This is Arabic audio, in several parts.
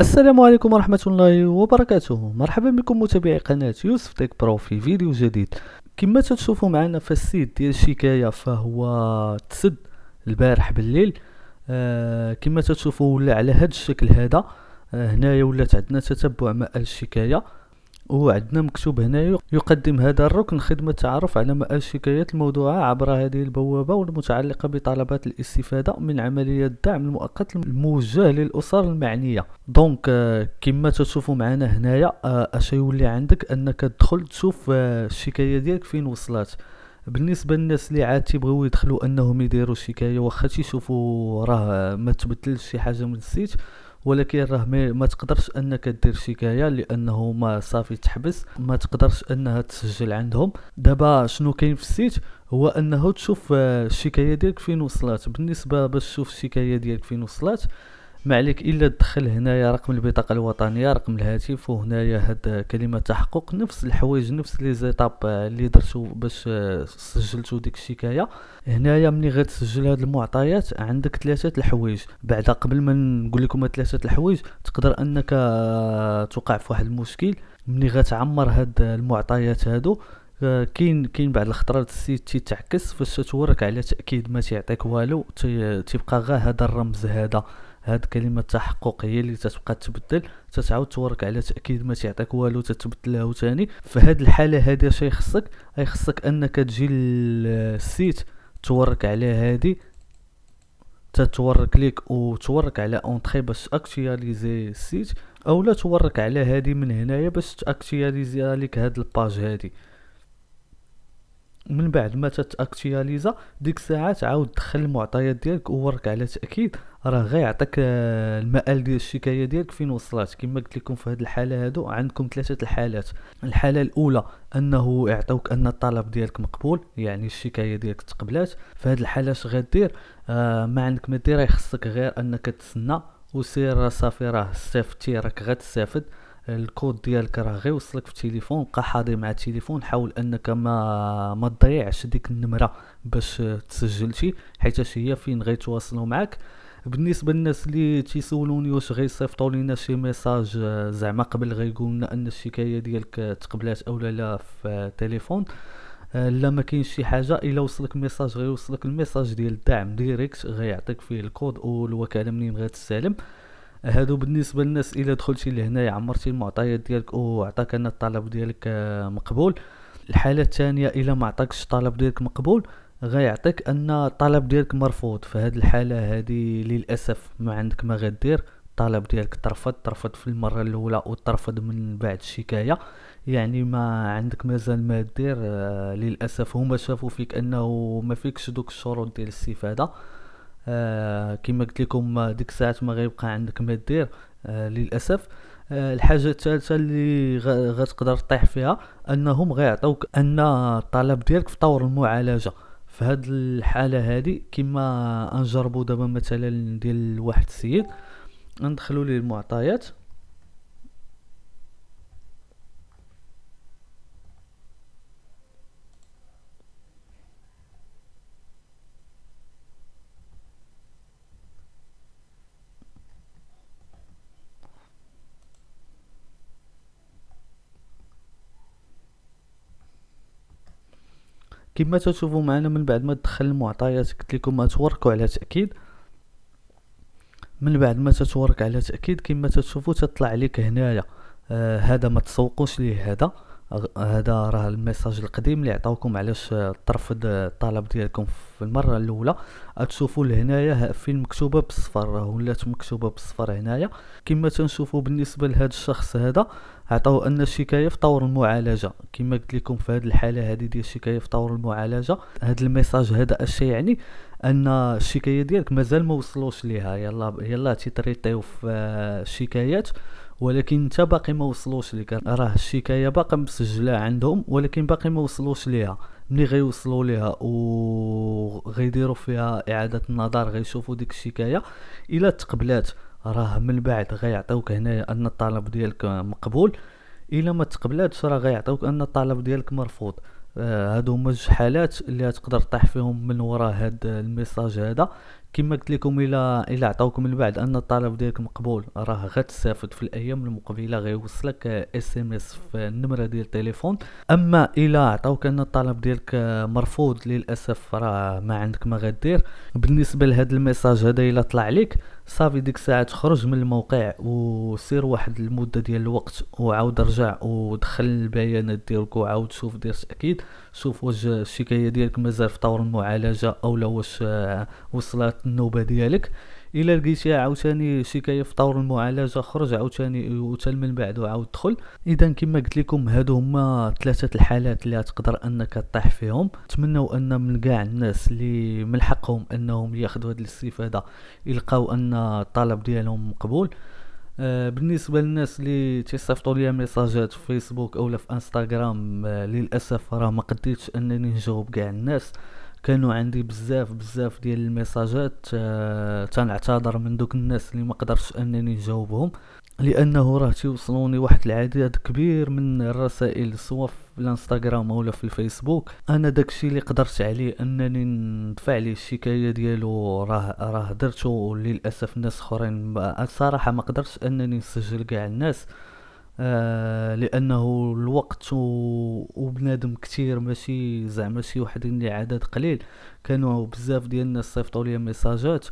السلام عليكم ورحمة الله وبركاته مرحبا بكم متابعي قناة يوسف تيك برو في فيديو جديد كما تشوفوا معنا فالسيد ديال الشكاية فهو تسد البارح بالليل آه كما تشوفوا ولا على هذا الشكل هذا آه هنايا ولات عندنا تتبع مأل الشكاية وعندنا مكتوب هنا يقدم هذا الركن خدمة تعرف على الشكايات الموضوعة عبر هذه البوابة والمتعلقة بطلبات الاستفادة من عملية الدعم المؤقت الموجه للأسر المعنية دونك آه، كما تشوفوا معنا هنايا آه، اش يولي عندك انك تدخل تشوف آه، الشكاية ديالك فين وصلت بالنسبه للناس اللي عاد تيبغيو يدخلوا انهم يديروا شكايه واخا تيشوفوا راه ما تبدلش شي حاجه من السيت ولكن راه ما تقدرش انك دير شكايه لانه ما صافي تحبس ما تقدرش انها تسجل عندهم دابا شنو كاين في السيت هو انه تشوف آه، الشكايه ديالك فين وصلت بالنسبه باش تشوف الشكايه ديالك فين وصلت ما عليك الا تدخل هنايا رقم البطاقه الوطنيه رقم الهاتف وهنايا هاد كلمه تحقق نفس الحوايج نفس لي زيتاب اللي درتو باش سجلتو ديك الشكايه هنايا ملي غتسجل هاد المعطيات عندك ثلاثه الحوايج بعدا قبل ما نقول لكم ثلاثه الحوايج تقدر انك توقع في واحد المشكل ملي غتعمر هاد المعطيات هادو كاين كاين بعض الخطرات السيد تيتعكس فاش تورك على تاكيد ما تيعطيك والو تيبقى غا هذا الرمز هذا هاد كلمه تحقق هي اللي تتبقى تبدل تتعاود تورك على تاكيد ما تعطيك والو تتبدلها في فهاد الحاله هادي اش يخصك يخصك انك تجي للسيت تورك على هادي تتورك ليك وتورك على اونتخي باش اكتياليزي السيت لا تورك على هادي من هنايا باش تاكتياليزي ليك هاد الباج هادي من بعد ما تتاكتياليزا ديك الساعه تعاود دخل المعطيات ديالك وورك على تاكيد راه غيعطيك آه، المآل ديال الشكايه ديالك فين وصلت كما قلت لكم في هذه الحاله هادو عندكم ثلاثه الحالات الحاله الاولى انه يعطوك ان الطلب ديالك مقبول يعني الشكايه ديالك تقبلات في هذه الحاله اش غدير آه ما عندك ما دير خصك غير انك تسنى وسير صافي راه صيفطتي راك غتستافد الكود ديالك راه غير وصلك في التليفون بقى حاضر مع التليفون حاول انك ما ما تضيعش ديك النمره باش تسجل شي حيت هي فين غيتواصلوا معك بالنسبه للناس اللي تيسولوني واش غيصيفطوا لينا شي ميساج زعما قبل غيقول لنا ان الشكايه ديالك تقبلات او لا في التليفون لا ما كاينش شي حاجه الا وصلك ميساج غيوصلك الميساج ديال الدعم ديريكت غيعطيك فيه الكود والوكاله منين غتستلم هادو بالنسبه للناس الا دخلتي لهنايا عمرتي المعطيات ديالك وعطاك عطاك انا الطلب ديالك آه، مقبول الحاله الثانيه الا ما عطاكش الطلب ديالك مقبول غيعطيك ان الطلب ديالك مرفوض فهاد الحاله هادي للاسف ما عندك ما غدير الطلب ديالك ترفض ترفض في المره الاولى وترفض من بعد الشكايه يعني ما عندك مازال ما دير آه، للاسف هما شافوا فيك انه ما فيكش دوك الشروط ديال الاستفاده آه كما قلت لكم ديك الساعات ما غيبقى عندك ما دير آه للاسف آه الحاجه الثالثه اللي غتقدر تطيح فيها انهم غيعطوك ان الطلب ديالك في طور المعالجه في هاد الحاله هذه كما انجربوا دابا مثلا ديال واحد السيد ندخلوا ليه المعطيات كما تشوفوا معنا من بعد ما تدخل المعطيات قلت لكم ما توركوا على تاكيد من بعد ما تتورك على تاكيد كما تشوفوا تطلع لك هنايا آه هذا ما تسوقوش ليه هذا هذا راه الميساج القديم اللي عطاوكم علاش ترفض الطلب ديالكم في المره الاولى تشوفوا لهنايا فين مكتوبه بالصفر ولات مكتوبه بالصفر هنايا كما تنشوفوا بالنسبه لهذا الشخص هذا عطاو ان الشكايه في طور المعالجه كما قلت لكم في هذه الحاله هذه ديال الشكايه في طور المعالجه هذا الميساج هذا اش يعني ان الشكايه ديالك مازال ما وصلوش ليها يلا يلا تيطريطيو في الشكايات ولكن انت باقي ما وصلوش لك راه الشكايه باقا مسجله عندهم ولكن باقي ما وصلوش ليها ملي غيوصلوا ليها وغيديروا فيها اعاده النظر غيشوفوا ديك الشكايه الا تقبلات راه من بعد غيعطيوك هنايا ان الطلب ديالك مقبول الا ما تقبلاتش راه غيعطيوك ان الطلب ديالك مرفوض آه هادو هما جوج حالات اللي تقدر تطيح فيهم من وراء هاد الميساج هذا كما قلت لكم الى الى عطاوكم من بعد ان الطلب ديالك مقبول راه غتستافد في الايام المقبله غيوصلك اس ام اس في النمره ديال التليفون اما الى عطاوك ان الطلب ديالك مرفوض للاسف راه ما عندك ما غدير بالنسبه لهذا الميساج هذا الى طلع لك صافي ديك الساعه تخرج من الموقع وسير واحد المده ديال الوقت وعاود رجع ودخل البيانات ديالك وعاود شوف دير تاكيد شوف واش الشكايه ديالك مازال في طور المعالجه او لا واش وصلت النوبه ديالك الا لقيتي عاوتاني شي كاية في طور المعالجه خرج عاوتاني وتل من بعد وعاود دخل اذا كما قلت لكم هادو هما ثلاثه الحالات اللي تقدر انك تطيح فيهم نتمنوا ان من كاع الناس اللي من حقهم انهم ياخذوا هذه الاستفاده يلقاو ان الطلب ديالهم مقبول آه، بالنسبه للناس اللي تيصيفطوا لي ميساجات في فيسبوك أو في انستغرام آه، للاسف راه ما قدرتش انني نجاوب كاع الناس آه كانوا عندي بزاف بزاف ديال الميساجات آه، تنعتذر من دوك الناس اللي ما قدرتش انني نجاوبهم لانه راه تيوصلوني واحد العدد كبير من الرسائل سواء في الانستغرام ولا في الفيسبوك انا داكشي اللي قدرت عليه انني ندفع ليه الشكايه ديالو راه راه درتو للاسف ناس اخرين الصراحه ما قدرتش انني نسجل كاع الناس آه، لانه الوقت وبنادم كثير ماشي زعما شي واحد اللي عدد قليل كانوا بزاف ديال الناس صيفطوا لي ميساجات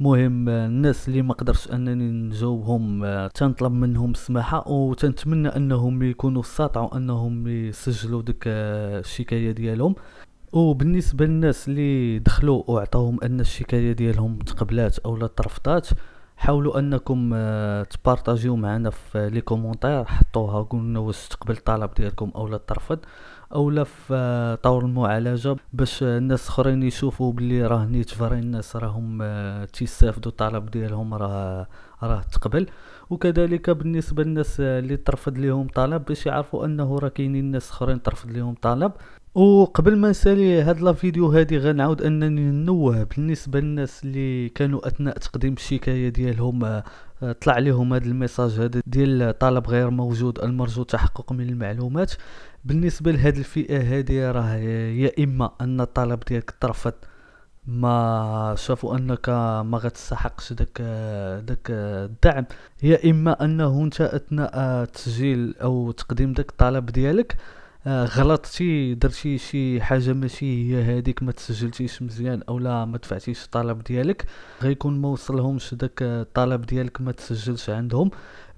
مهم آه، الناس اللي ما قدرش انني نجاوبهم آه، تنطلب منهم السماحه وتنتمنى انهم يكونوا استطاعوا انهم يسجلوا ديك الشكايه ديالهم وبالنسبه للناس اللي دخلوا واعطاهم ان الشكايه ديالهم تقبلات او لا ترفضات حاولوا انكم آه، تبارطاجيو معنا في لي كومونتير حطوها قولوا واش تقبل الطلب ديالكم اولا ترفض اولا في آه، طور المعالجه باش الناس اخرين يشوفوا بلي راه نيت فري الناس راهم آه، تيستافدوا الطلب ديالهم راه راه تقبل وكذلك بالنسبه للناس اللي ترفض لهم طلب باش يعرفوا انه راه كاينين ناس اخرين ترفض لهم طلب وقبل ما نسالي هاد لا فيديو هادي غنعاود انني نوه بالنسبه للناس اللي كانوا اثناء تقديم الشكايه ديالهم آه، طلع لهم هذا الميساج هذا ديال طلب غير موجود المرجو تحقق من المعلومات بالنسبه لهاد الفئه هادي راه يا اما ان الطلب ديالك ترفض ما شافوا انك ما غتستحقش داك داك الدعم يا اما انه انت اثناء تسجيل او تقديم داك الطلب ديالك آه، غلطتي درتي شي حاجه ماشي هي هذيك ما تسجلتيش مزيان اولا ما دفعتيش الطلب ديالك غيكون ما وصلهمش داك الطلب ديالك ما تسجلش عندهم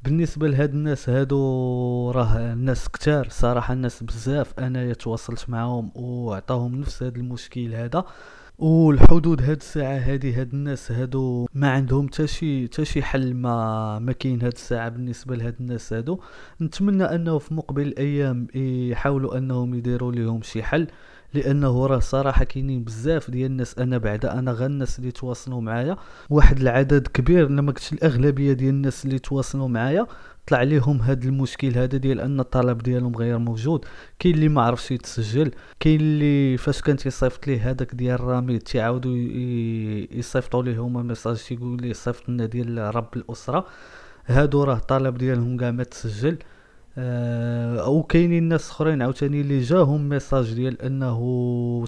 بالنسبه لهاد الناس هادو راه الناس كتار صراحه الناس بزاف انا تواصلت معاهم وعطاهم نفس هاد المشكل هذا والحدود هاد الساعه هادي هاد الناس هادو ما عندهم حتى شي شي حل ما ما كاين هاد الساعه بالنسبه لهاد الناس هادو نتمنى انه في مقبل الايام يحاولوا انهم يديروا لهم شي حل لانه راه صراحه كاينين بزاف ديال الناس انا بعدا انا غا الناس اللي تواصلوا معايا واحد العدد كبير انا ما كنتش الاغلبيه ديال الناس اللي تواصلوا معايا طلع ليهم هذا المشكل هذا ديال ان الطلب ديالهم غير موجود كاين اللي ما عرفش يتسجل كاين اللي فاش كان تيصيفط ليه هذاك ديال رامي تيعاودوا يصيفطوا ليه هما ميساج تيقول ليه صيفط لنا ديال رب الاسره هادو راه الطلب ديالهم كاع ما تسجل آه، او كاينين ناس اخرين عاوتاني اللي جاهم ميساج ديال انه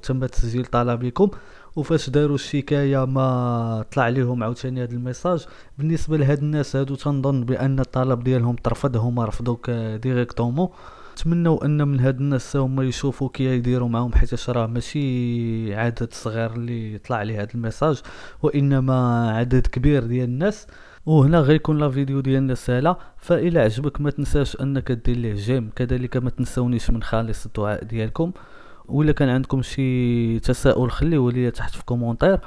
تم تسجيل طلبكم وفاش داروا الشكايه ما طلع لهم عاوتاني هذا الميساج بالنسبه لهاد الناس هادو تنظن بان الطلب ديالهم ترفض هما رفضوك ديريكتومون نتمنوا ان من هاد الناس هما يشوفوا كي يديروا معاهم حيت راه ماشي عدد صغير اللي طلع لي هاد الميساج وانما عدد كبير ديال الناس وهنا غيكون لا فيديو ديالنا سهله فإلا عجبك ما تنساش انك دير ليه جيم كذلك ما تنسونيش من خالص الدعاء ديالكم ولا كان عندكم شي تساؤل خليه ليا تحت في كومونتير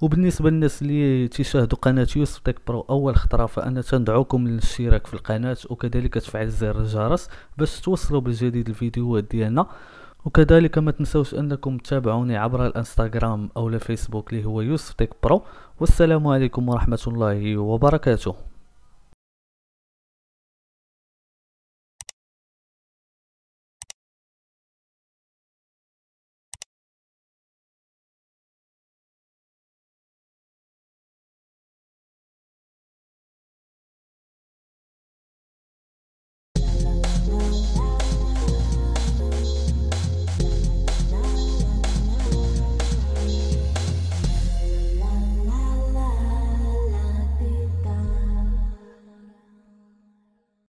وبالنسبه للناس اللي تشاهدوا قناه يوسف تيك برو اول خطره فانا تندعوكم للاشتراك في القناه وكذلك تفعيل زر الجرس باش توصلوا بالجديد الفيديوهات ديالنا وكذلك ما تنسوش انكم تتابعوني عبر الانستغرام او الفيسبوك اللي هو يوسف تيك برو والسلام عليكم ورحمه الله وبركاته